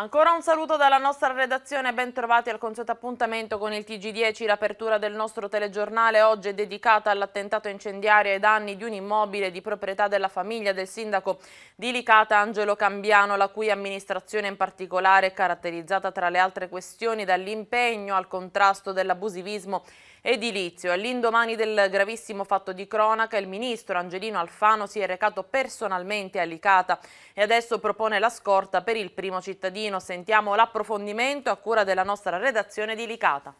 Ancora un saluto dalla nostra redazione, bentrovati al consueto appuntamento con il TG10. L'apertura del nostro telegiornale oggi è dedicata all'attentato incendiario ai danni di un immobile di proprietà della famiglia del sindaco di Licata Angelo Cambiano, la cui amministrazione in particolare è caratterizzata tra le altre questioni dall'impegno al contrasto dell'abusivismo edilizio. All'indomani del gravissimo fatto di cronaca, il ministro Angelino Alfano si è recato personalmente a Licata e adesso propone la scorta per il primo cittadino. Sentiamo l'approfondimento a cura della nostra redazione di Licata.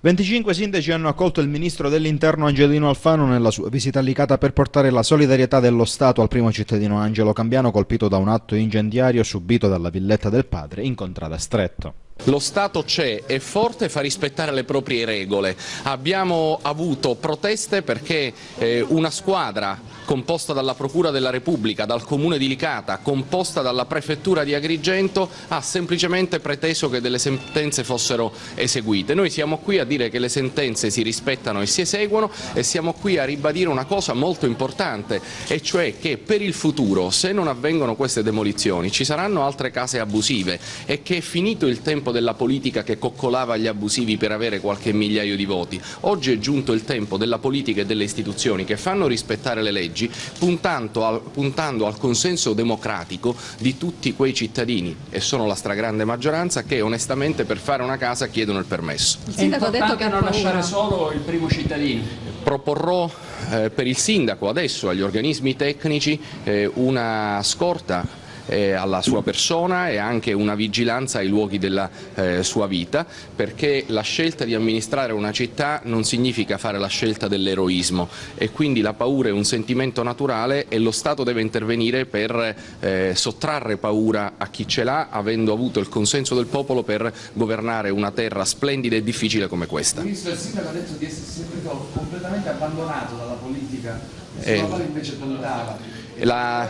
25 sindaci hanno accolto il ministro dell'interno Angelino Alfano nella sua visita allicata per portare la solidarietà dello Stato al primo cittadino Angelo Cambiano colpito da un atto incendiario subito dalla villetta del padre in contrada stretto. Lo Stato c'è, è forte, e fa rispettare le proprie regole. Abbiamo avuto proteste perché eh, una squadra composta dalla Procura della Repubblica, dal Comune di Licata, composta dalla Prefettura di Agrigento, ha semplicemente preteso che delle sentenze fossero eseguite. Noi siamo qui a dire che le sentenze si rispettano e si eseguono e siamo qui a ribadire una cosa molto importante, e cioè che per il futuro, se non avvengono queste demolizioni, ci saranno altre case abusive e che è finito il tempo tempo della politica che coccolava gli abusivi per avere qualche migliaio di voti, oggi è giunto il tempo della politica e delle istituzioni che fanno rispettare le leggi puntando al, puntando al consenso democratico di tutti quei cittadini, e sono la stragrande maggioranza, che onestamente per fare una casa chiedono il permesso. Il sindaco ha detto che non lasciare solo il primo cittadino. Proporrò eh, per il sindaco adesso agli organismi tecnici eh, una scorta eh, alla sua persona e anche una vigilanza ai luoghi della eh, sua vita, perché la scelta di amministrare una città non significa fare la scelta dell'eroismo e quindi la paura è un sentimento naturale e lo Stato deve intervenire per eh, sottrarre paura a chi ce l'ha, avendo avuto il consenso del popolo per governare una terra splendida e difficile come questa. Il ministro, il sindaco ha detto di essersi sempre completamente abbandonato dalla politica, eh. sulla eh, quale invece puntava. La...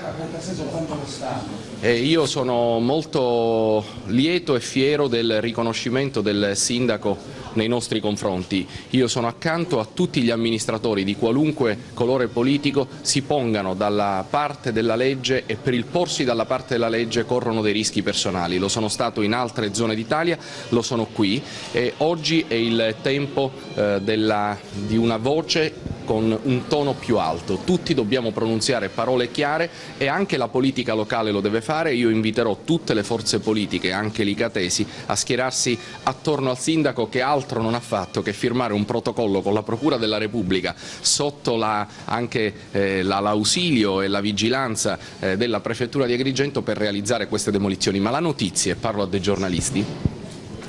Eh, io sono molto lieto e fiero del riconoscimento del sindaco nei nostri confronti. Io sono accanto a tutti gli amministratori di qualunque colore politico si pongano dalla parte della legge e per il porsi dalla parte della legge corrono dei rischi personali. Lo sono stato in altre zone d'Italia, lo sono qui e oggi è il tempo eh, della, di una voce con un tono più alto. Tutti dobbiamo pronunziare parole chiare e anche la politica locale lo deve fare fare, io inviterò tutte le forze politiche, anche l'Icatesi, a schierarsi attorno al sindaco che altro non ha fatto che firmare un protocollo con la Procura della Repubblica sotto la, anche eh, l'ausilio la, e la vigilanza eh, della Prefettura di Agrigento per realizzare queste demolizioni. Ma la notizia, e parlo a dei giornalisti,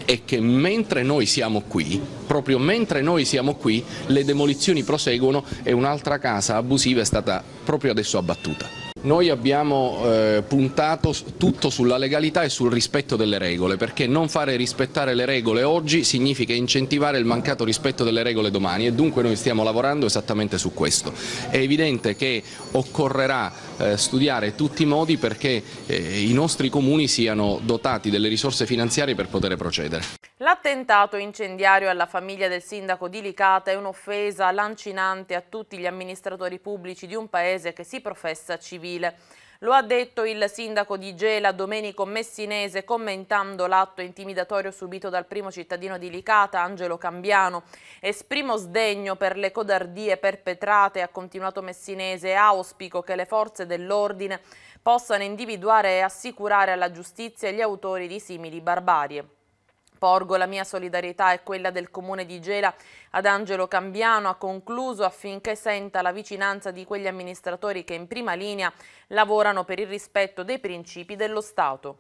è che mentre noi siamo qui, proprio mentre noi siamo qui, le demolizioni proseguono e un'altra casa abusiva è stata proprio adesso abbattuta. Noi abbiamo eh, puntato tutto sulla legalità e sul rispetto delle regole, perché non fare rispettare le regole oggi significa incentivare il mancato rispetto delle regole domani e dunque noi stiamo lavorando esattamente su questo. È evidente che occorrerà eh, studiare tutti i modi perché eh, i nostri comuni siano dotati delle risorse finanziarie per poter procedere. L'attentato incendiario alla famiglia del sindaco di Licata è un'offesa lancinante a tutti gli amministratori pubblici di un paese che si professa civile. Lo ha detto il sindaco di Gela, Domenico Messinese, commentando l'atto intimidatorio subito dal primo cittadino di Licata, Angelo Cambiano. Esprimo sdegno per le codardie perpetrate, ha continuato Messinese, e auspico che le forze dell'ordine possano individuare e assicurare alla giustizia gli autori di simili barbarie. Porgo la mia solidarietà e quella del comune di Gela ad Angelo Cambiano, ha concluso affinché senta la vicinanza di quegli amministratori che in prima linea lavorano per il rispetto dei principi dello Stato.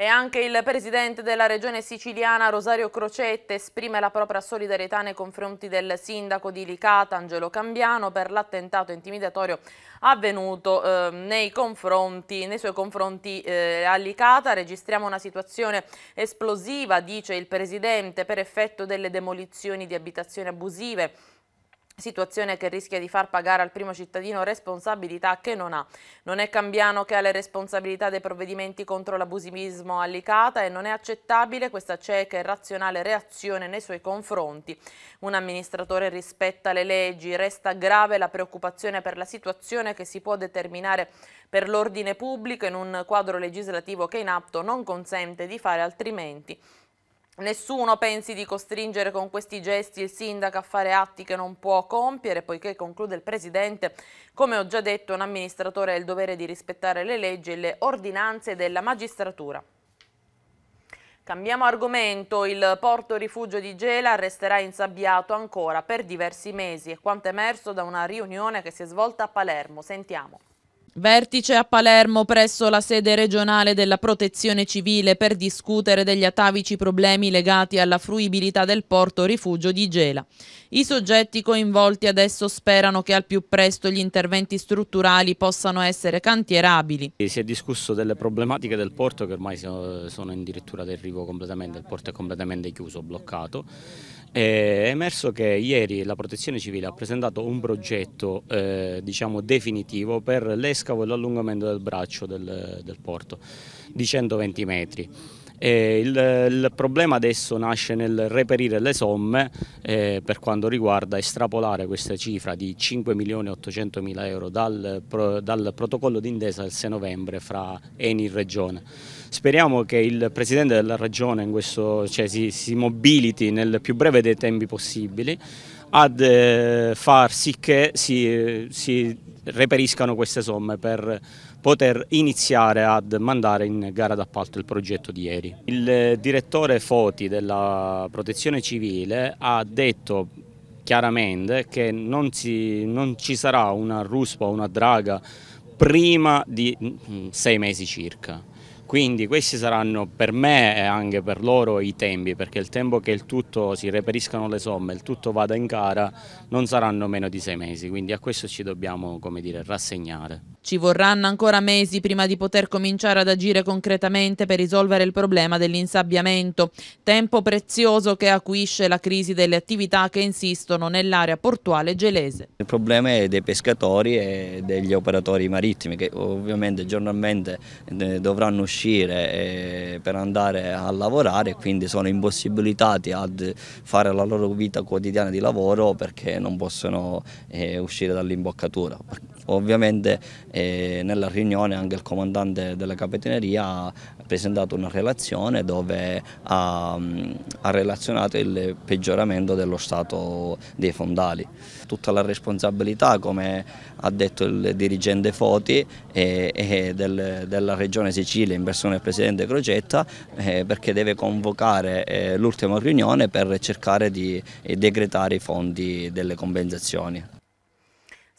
E anche il presidente della regione siciliana Rosario Crocette esprime la propria solidarietà nei confronti del sindaco di Licata Angelo Cambiano per l'attentato intimidatorio avvenuto eh, nei, nei, suoi confronti eh, a Licata. Registriamo una situazione esplosiva, dice il presidente, per effetto delle demolizioni di abitazioni abusive situazione che rischia di far pagare al primo cittadino responsabilità che non ha. Non è Cambiano che ha le responsabilità dei provvedimenti contro l'abusivismo allicata e non è accettabile questa cieca e razionale reazione nei suoi confronti. Un amministratore rispetta le leggi, resta grave la preoccupazione per la situazione che si può determinare per l'ordine pubblico in un quadro legislativo che in atto non consente di fare altrimenti. Nessuno pensi di costringere con questi gesti il sindaco a fare atti che non può compiere, poiché conclude il Presidente, come ho già detto, un amministratore ha il dovere di rispettare le leggi e le ordinanze della magistratura. Cambiamo argomento, il porto rifugio di Gela resterà insabbiato ancora per diversi mesi, è quanto emerso da una riunione che si è svolta a Palermo. Sentiamo. Vertice a Palermo presso la sede regionale della Protezione Civile per discutere degli atavici problemi legati alla fruibilità del porto rifugio di Gela. I soggetti coinvolti adesso sperano che al più presto gli interventi strutturali possano essere cantierabili. Si è discusso delle problematiche del porto che ormai sono addirittura d'arrivo completamente, il porto è completamente chiuso, bloccato eh, è emerso che ieri la Protezione Civile ha presentato un progetto eh, diciamo definitivo per l'escavo e l'allungamento del braccio del, del porto di 120 metri. Eh, il, il, problema adesso nasce nel reperire le somme eh, per quanto riguarda estrapolare questa cifra di 5 milioni 800 mila euro dal, pro, dal protocollo d'intesa del 6 novembre fra Eni e Regione. Speriamo che il Presidente della Regione questo, cioè, si, si mobiliti nel più breve dei tempi possibili ad eh, far sì che si, si, reperiscano queste somme per poter iniziare ad mandare in gara d'appalto il progetto di ieri. Il eh, direttore Foti della Protezione Civile ha detto chiaramente che non, si, non ci sarà una ruspa o una draga prima di mm, sei mesi circa. Quindi questi saranno per me e anche per loro i tempi, perché il tempo che il tutto si reperiscano le somme, il tutto vada in gara, non saranno meno di sei mesi, quindi a questo ci dobbiamo dire, rassegnare. Ci vorranno ancora mesi prima di poter cominciare ad agire concretamente per risolvere il problema dell'insabbiamento, tempo prezioso che acuisce la crisi delle attività che insistono nell'area portuale gelese. Il problema è dei pescatori e degli operatori marittimi che ovviamente giornalmente eh, dovranno uscire eh, per andare a lavorare e quindi sono impossibilitati a fare la loro vita quotidiana di lavoro perché non possono eh, uscire dall'imboccatura. Ovviamente e nella riunione anche il comandante della capitaneria ha presentato una relazione dove ha, ha relazionato il peggioramento dello stato dei fondali. Tutta la responsabilità, come ha detto il dirigente Foti e, e del, della regione Sicilia in persona del presidente Crocetta, eh, perché deve convocare eh, l'ultima riunione per cercare di eh, decretare i fondi delle compensazioni.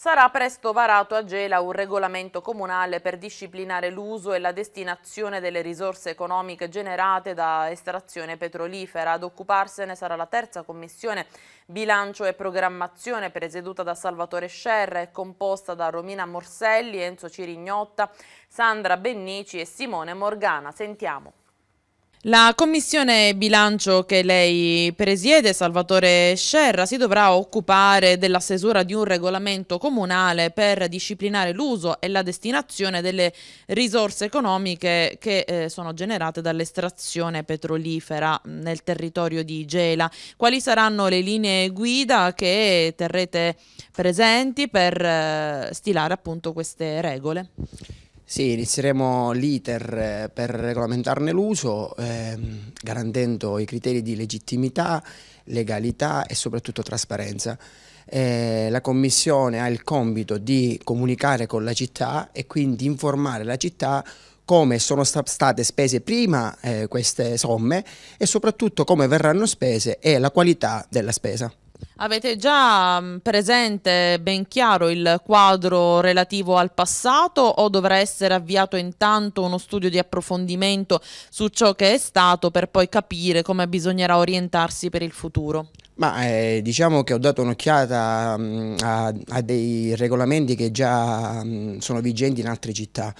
Sarà presto varato a Gela un regolamento comunale per disciplinare l'uso e la destinazione delle risorse economiche generate da estrazione petrolifera. Ad occuparsene sarà la terza commissione bilancio e programmazione presieduta da Salvatore Scerra e composta da Romina Morselli, Enzo Cirignotta, Sandra Bennici e Simone Morgana. Sentiamo. La commissione bilancio che lei presiede, Salvatore Scerra, si dovrà occupare della stesura di un regolamento comunale per disciplinare l'uso e la destinazione delle risorse economiche che eh, sono generate dall'estrazione petrolifera mm, nel territorio di Gela. Quali saranno le linee guida che terrete presenti per eh, stilare appunto queste regole? Sì, inizieremo l'iter eh, per regolamentarne l'uso, ehm, garantendo i criteri di legittimità, legalità e soprattutto trasparenza. Eh, la Commissione ha il compito di comunicare con la città e quindi informare la città come sono sta state spese prima eh, queste somme e soprattutto come verranno spese e la qualità della spesa. Avete già mm, presente ben chiaro il quadro relativo al passato o dovrà essere avviato intanto uno studio di approfondimento su ciò che è stato per poi capire come bisognerà orientarsi per il futuro? Ma eh, diciamo che ho dato un'occhiata mm, a, a, dei regolamenti che già mh, mm, sono vigenti in altre città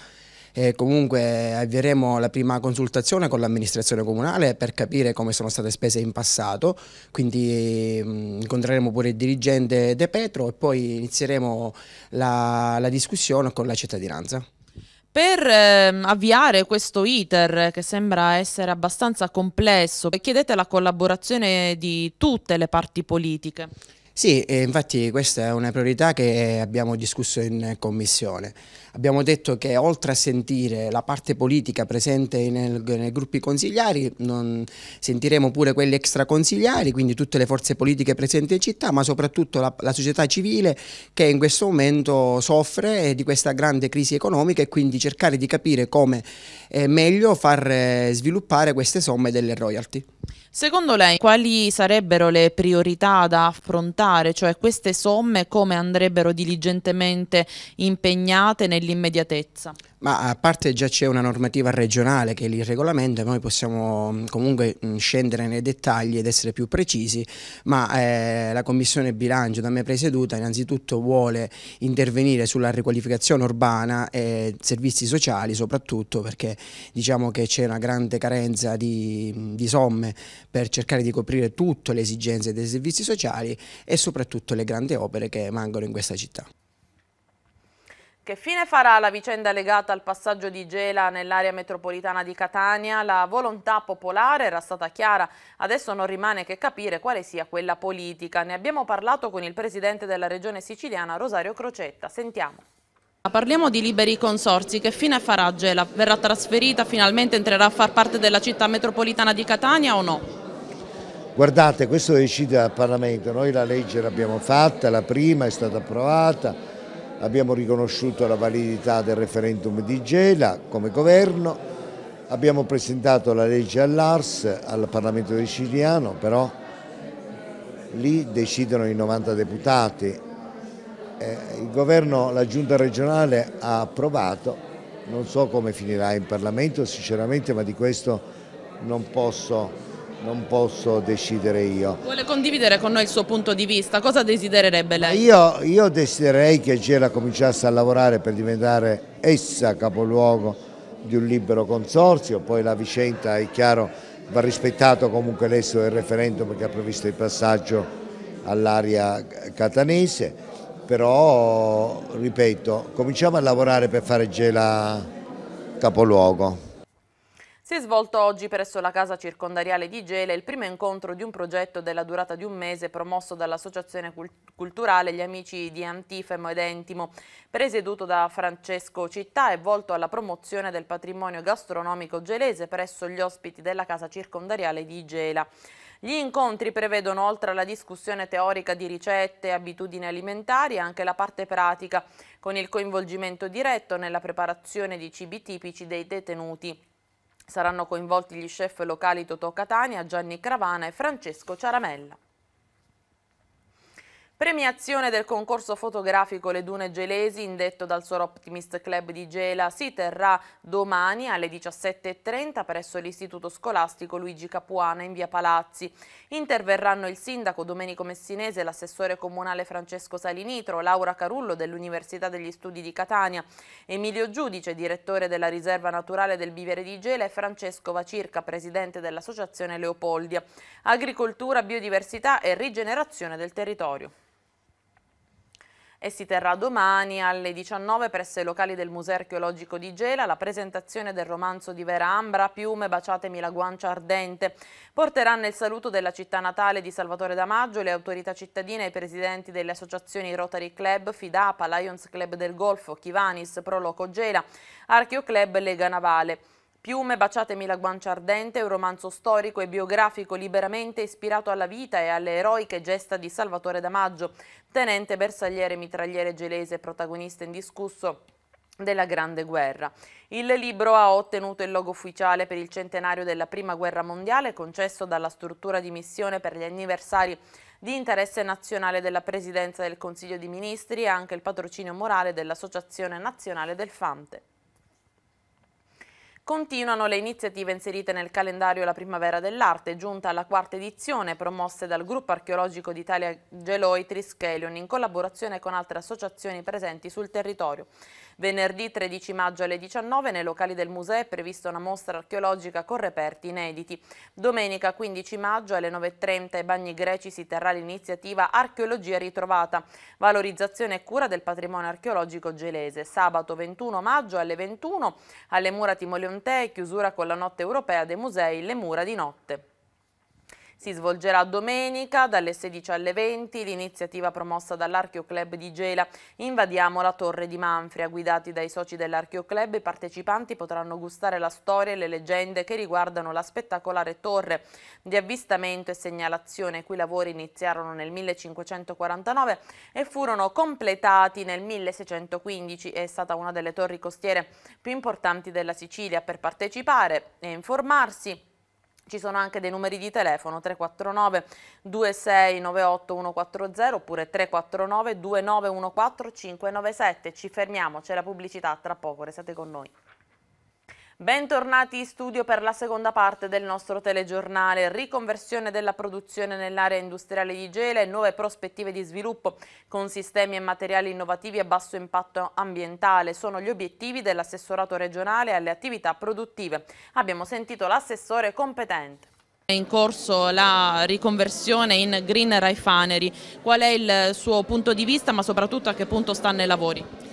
e comunque avvieremo la prima consultazione con l'amministrazione comunale per capire come sono state spese in passato, quindi mm, incontreremo pure il dirigente De Petro e poi inizieremo la, la discussione con la cittadinanza. Per ehm, avviare questo iter che sembra essere abbastanza complesso, chiedete la collaborazione di tutte le parti politiche. Sì, infatti questa è una priorità che abbiamo discusso in commissione. Abbiamo detto che oltre a sentire la parte politica presente nel, nei gruppi consigliari, sentiremo pure quelli extraconsigliari, quindi tutte le forze politiche presenti in città, ma soprattutto la, la società civile che in questo momento soffre di questa grande crisi economica e quindi cercare di capire come eh, meglio far eh, sviluppare queste somme delle royalty. Secondo lei quali sarebbero le priorità da affrontare, cioè queste somme come andrebbero diligentemente impegnate nel nell'immediatezza. Ma a parte già c'è una normativa regionale che li regolamenta, noi possiamo mm, comunque mm, scendere nei dettagli ed essere più precisi, ma eh, la Commissione Bilancio da me presieduta innanzitutto vuole intervenire sulla riqualificazione urbana e servizi sociali soprattutto perché diciamo che c'è una grande carenza di, mm, di somme per cercare di coprire tutte le esigenze dei servizi sociali e soprattutto le grandi opere che mancano in questa città. Che fine farà la vicenda legata al passaggio di Gela nell'area metropolitana di Catania? La volontà popolare era stata chiara, adesso non rimane che capire quale sia quella politica. Ne abbiamo parlato con il presidente della regione siciliana Rosario Crocetta. Sentiamo. Parliamo di liberi consorzi, che fine farà Gela? Verrà trasferita, finalmente entrerà a far parte della città metropolitana di Catania o no? Guardate, questo decide il Parlamento, noi la legge l'abbiamo fatta, la prima è stata approvata, abbiamo riconosciuto la validità del referendum di Gela come governo, abbiamo presentato la legge all'Ars, al Parlamento siciliano, però lì decidono i 90 deputati. Eh, il governo, la giunta regionale ha approvato, non so come finirà in Parlamento sinceramente, ma di questo non posso non posso decidere io. Vuole condividere con noi il suo punto di vista, cosa desidererebbe lei? Io, io desidererei che Gela cominciasse a lavorare per diventare essa capoluogo di un libero consorzio, poi la vicenda è chiaro va rispettato comunque l'esito del referendum che ha previsto il passaggio all'area catanese, però ripeto cominciamo a lavorare per fare Gela capoluogo. Si è svolto oggi presso la casa circondariale di Gela il primo incontro di un progetto della durata di un mese promosso dall'Associazione Culturale Gli Amici di Antifemo ed Entimo, presieduto da Francesco Città e volto alla promozione del patrimonio gastronomico gelese presso gli ospiti della casa circondariale di Gela. Gli incontri prevedono, oltre alla discussione teorica di ricette e abitudini alimentari, anche la parte pratica, con il coinvolgimento diretto nella preparazione di cibi tipici dei detenuti Saranno coinvolti gli chef locali Totò Catania, Gianni Cravana e Francesco Ciaramella. Premiazione del concorso fotografico Le Dune Gelesi, indetto dal Sor Optimist Club di Gela, si terrà domani alle 17.30 presso l'Istituto Scolastico Luigi Capuana in via Palazzi. Interverranno il sindaco Domenico Messinese, l'assessore comunale Francesco Salinitro, Laura Carullo dell'Università degli Studi di Catania, Emilio Giudice, direttore della riserva naturale del Bivere di Gela e Francesco Vacirca, presidente dell'Associazione Leopoldia. Agricoltura, biodiversità e rigenerazione del territorio e si terrà domani alle 19 presso i locali del Museo Archeologico di Gela la presentazione del romanzo di Vera Ambra, Piume, Baciatemi la guancia ardente. Porterà nel saluto della città natale di Salvatore Damaggio, le autorità cittadine e i presidenti delle associazioni Rotary Club, Fidapa, Lions Club del Golfo, Chivanis, Proloco Gela, Archeo Club Lega Navale. Piume, Baciatemi la guancia ardente un romanzo storico e biografico liberamente ispirato alla vita e alle eroiche gesta di Salvatore Damaggio, tenente bersagliere mitragliere gelese, protagonista indiscusso della Grande Guerra. Il libro ha ottenuto il logo ufficiale per il centenario della Prima Guerra Mondiale, concesso dalla struttura di missione per gli anniversari di interesse nazionale della Presidenza del Consiglio dei Ministri e anche il patrocinio morale dell'Associazione Nazionale del Fante. Continuano le iniziative inserite nel calendario La Primavera dell'Arte, giunta alla quarta edizione, promosse dal Gruppo Archeologico d'Italia Geloi Trischelion in collaborazione con altre associazioni presenti sul territorio. Venerdì 13 maggio alle 19 nei locali del museo è prevista una mostra archeologica con reperti inediti. Domenica 15 maggio alle 9.30 ai Bagni Greci si terrà l'iniziativa Archeologia Ritrovata, valorizzazione e cura del patrimonio archeologico gelese. Sabato 21 maggio alle 21 alle Mura Timoleontee, chiusura con la notte europea dei musei Le Mura di Notte. Si svolgerà domenica dalle 16 alle 20 l'iniziativa promossa dall'Archeo Club di Gela Invadiamo la Torre di Manfria. Guidati dai soci dell'Archeo Club i partecipanti potranno gustare la storia e le leggende che riguardano la spettacolare torre di avvistamento e segnalazione i lavori iniziarono nel 1549 e furono completati nel 1615 è stata una delle torri costiere più importanti della Sicilia. Per partecipare e informarsi ci sono anche dei numeri di telefono 349 2698 140 oppure 349 2914 597. Ci fermiamo, c'è la pubblicità, tra poco restate con noi. Bentornati in studio per la seconda parte del nostro telegiornale. Riconversione della produzione nell'area industriale di Gela e nuove prospettive di sviluppo con sistemi e materiali innovativi a basso impatto ambientale sono gli obiettivi dell'assessorato regionale alle attività produttive. Abbiamo sentito l'assessore competente. È in corso la riconversione in Green Refinery. Qual è il suo punto di vista ma soprattutto a che punto stanno i lavori?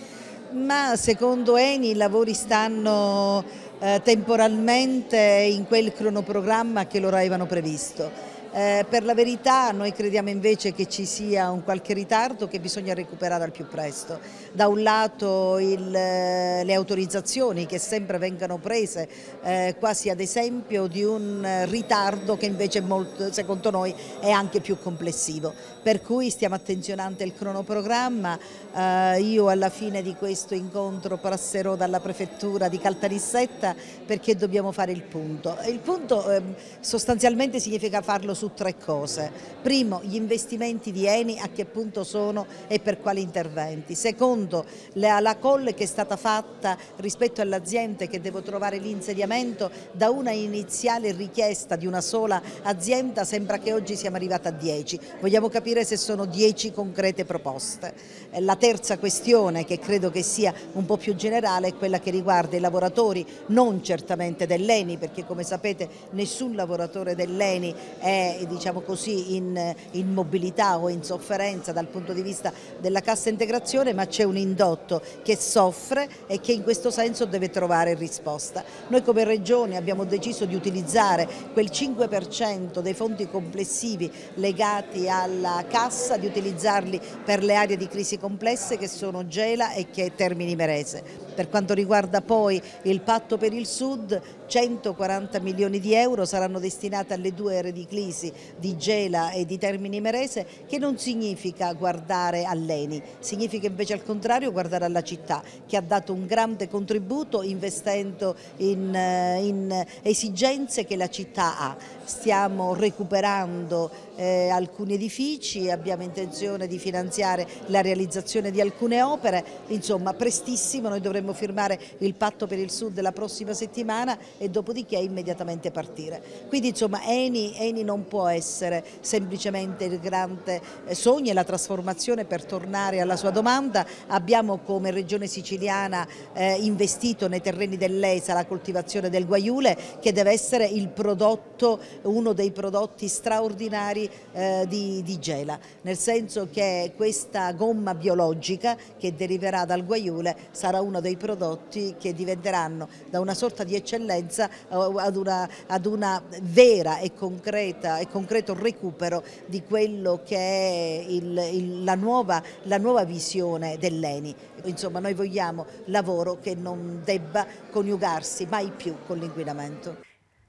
Ma secondo Eni i lavori stanno eh, temporalmente in quel cronoprogramma che loro avevano previsto. Eh, per la verità noi crediamo invece che ci sia un qualche ritardo che bisogna recuperare al più presto. Da un lato il, eh, le autorizzazioni che sempre vengono prese eh, quasi ad esempio di un ritardo che invece molto, secondo noi è anche più complessivo. Per cui stiamo attenzionando il cronoprogramma, eh, io alla fine di questo incontro passerò dalla prefettura di Caltanissetta perché dobbiamo fare il punto. Il punto ehm, sostanzialmente significa farlo su su tre cose. Primo, gli investimenti di Eni a che punto sono e per quali interventi. Secondo, la, la colle che è stata fatta rispetto all'azienda che devo trovare l'insediamento da una iniziale richiesta di una sola azienda sembra che oggi siamo arrivati a 10. Vogliamo capire se sono 10 concrete proposte. Eh, la terza questione che credo che sia un po' più generale è quella che riguarda i lavoratori, non certamente dell'ENI perché come sapete nessun lavoratore dell'ENI è diciamo così, in, in, mobilità o in sofferenza dal punto di vista della cassa integrazione ma c'è un indotto che soffre e che in questo senso deve trovare risposta. Noi come Regione abbiamo deciso di utilizzare quel 5% dei fondi complessivi legati alla cassa, di utilizzarli per le aree di crisi complesse che sono Gela e che è Termini Merese. Per quanto riguarda poi il patto per il Sud, 140 milioni di euro saranno destinati alle due rediclisi di crisi di Gela e di Termini Merese che non significa guardare a Leni, significa invece al contrario guardare alla città che ha dato un grande contributo investendo in, eh, in esigenze che la città ha. Stiamo recuperando eh, alcuni edifici, abbiamo intenzione di finanziare la realizzazione di alcune opere, insomma prestissimo noi dovremmo firmare il patto per il sud la prossima settimana e dopodiché immediatamente partire. Quindi insomma Eni, Eni non può essere semplicemente il grande eh, sogno e la trasformazione per tornare alla sua domanda, abbiamo come regione siciliana eh, investito nei terreni dell'ESA la coltivazione del guaiule che deve essere prodotto, uno dei prodotti straordinari chilometri eh, di, di gela, nel senso che questa gomma biologica che deriverà dal guaiule sarà uno dei prodotti che diventeranno da una sorta di eccellenza eh, ad una, ad una vera e, concreta, e concreto recupero di quello che è il, il, la, nuova, la nuova visione dell'ENI. Insomma noi vogliamo lavoro che non debba coniugarsi mai più con l'inquinamento.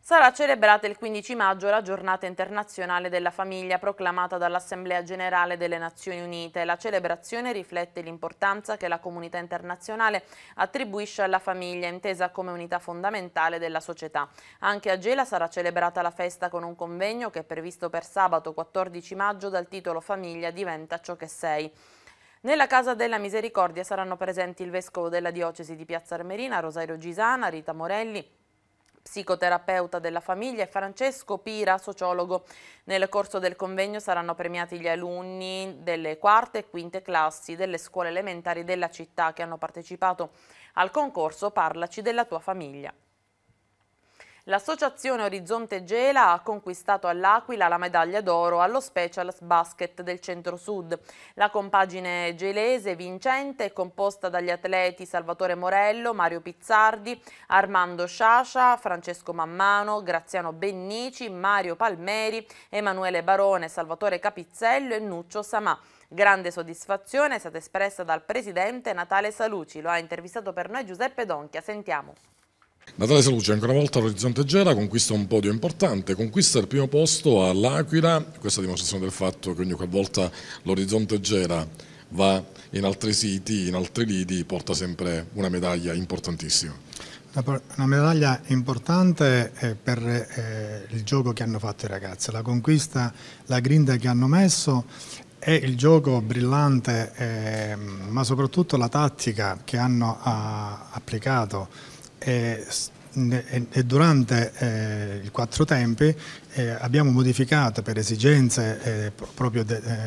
Sarà celebrata il 15 maggio la giornata internazionale della famiglia proclamata dall'Assemblea Generale delle Nazioni Unite. La celebrazione riflette l'importanza che la comunità internazionale attribuisce alla famiglia, intesa come unità fondamentale della società. Anche a Gela sarà celebrata la festa con un convegno che è previsto per sabato 14 maggio dal titolo Famiglia diventa ciò che sei. Nella Casa della Misericordia saranno presenti il Vescovo della Diocesi di Piazza Armerina, Rosario Gisana, Rita Morelli, psicoterapeuta della famiglia, e Francesco Pira, sociologo. Nel corso del convegno saranno premiati gli alunni delle quarte e quinte classi delle scuole elementari della città che hanno partecipato al concorso Parlaci della tua famiglia. L'associazione Orizzonte Gela ha conquistato all'Aquila la medaglia d'oro allo Special Basket del Centro-Sud. La compagine gelese vincente è composta dagli atleti Salvatore Morello, Mario Pizzardi, Armando Sciascia, Francesco Mammano, Graziano Bennici, Mario Palmeri, Emanuele Barone, Salvatore Capizzello e Nuccio Samà. Grande soddisfazione è stata espressa dal presidente Natale Saluci, lo ha intervistato per noi Giuseppe Donchia, sentiamo. Natale Salucci ancora una volta l'Orizzonte Gera conquista un podio importante, conquista il primo posto all'Aquila, questa è dimostrazione del fatto che ogni qualvolta l'orizzonte Gera va in altri siti, in altri lidi, porta sempre una medaglia importantissima. Una medaglia importante eh, per eh, il gioco che hanno fatto i ragazzi, la conquista, la grinda che hanno messo e il gioco brillante, ehm, ma soprattutto la tattica che hanno ah, applicato eh, e, e durante eh, il quattro tempi eh, abbiamo modificato per esigenze eh, proprio de, eh,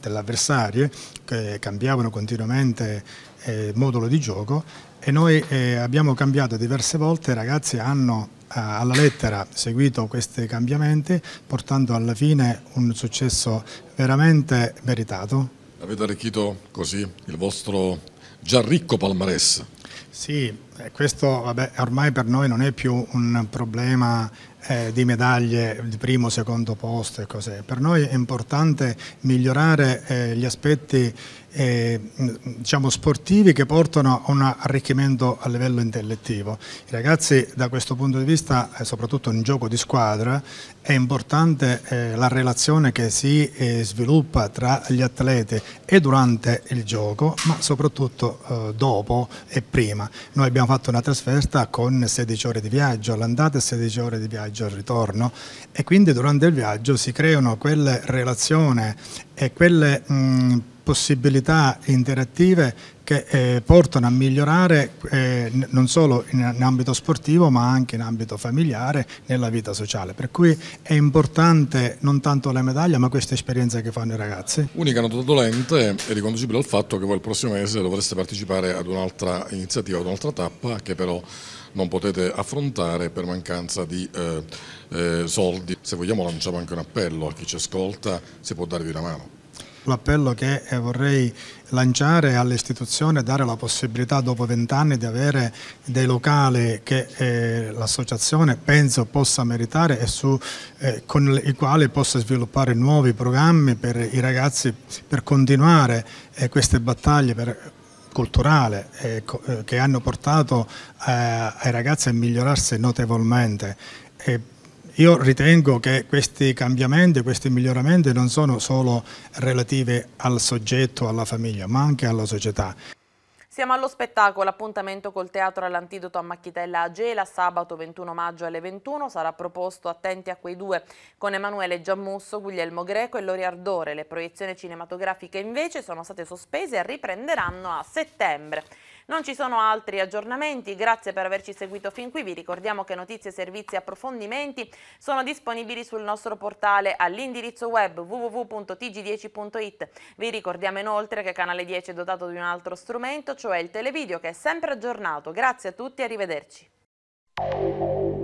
dell'avversario che cambiavano continuamente modulo di gioco e noi abbiamo cambiato diverse volte, i ragazzi hanno alla lettera seguito questi cambiamenti portando alla fine un successo veramente meritato. Avete arricchito così il vostro già ricco palmarès sì, eh, questo vabbè, ormai per noi non è più un problema eh, di medaglie di primo, secondo posto e cos'è. Per noi è importante migliorare eh, gli aspetti eh, diciamo sportivi che portano a un arricchimento a livello intellettivo. I ragazzi da questo punto di vista, eh, soprattutto in gioco di squadra, è importante eh, la relazione che si eh, sviluppa tra gli atleti e durante il gioco, ma soprattutto eh, dopo e prima. Noi abbiamo fatto una trasferta con 16 ore di viaggio all'andata e 16 ore di viaggio al ritorno e quindi durante il viaggio si creano quelle relazioni e quelle mh, possibilità interattive che eh, portano a migliorare eh, non solo in, in, ambito sportivo ma anche in ambito familiare, nella vita sociale. Per cui è importante non tanto la medaglia ma questa esperienza che fanno i ragazzi. Unica nota dolente è riconducibile al fatto che voi il prossimo mese dovreste partecipare ad un'altra iniziativa, ad un'altra tappa che però non potete affrontare per mancanza di eh, eh soldi. Se vogliamo lanciamo anche un appello a chi ci ascolta, se può darvi una mano l'appello che eh, vorrei lanciare all'istituzione è dare la possibilità dopo vent'anni di avere dei locali che eh, l'associazione penso possa meritare e su, eh, con i quali possa sviluppare nuovi programmi per i ragazzi per continuare queste battaglie per, culturale ecco, che hanno portato ai ragazzi a migliorarsi notevolmente. E io ritengo che questi cambiamenti, questi miglioramenti non sono solo relativi al soggetto, alla famiglia, ma anche alla società. Siamo allo spettacolo, appuntamento col teatro all'antidoto a Macchitella Agela, sabato 21 maggio alle 21 sarà proposto Attenti a quei due con Emanuele Giammusso, Guglielmo Greco e Lori Ardore. Le proiezioni cinematografiche invece sono state sospese e riprenderanno a settembre. Non ci sono altri aggiornamenti, grazie per averci seguito fin qui, vi ricordiamo che notizie, servizi e approfondimenti sono disponibili sul nostro portale all'indirizzo web www.tg10.it. Vi ricordiamo inoltre che Canale 10 è dotato di un altro strumento, cioè il televideo che è sempre aggiornato. Grazie a tutti e arrivederci.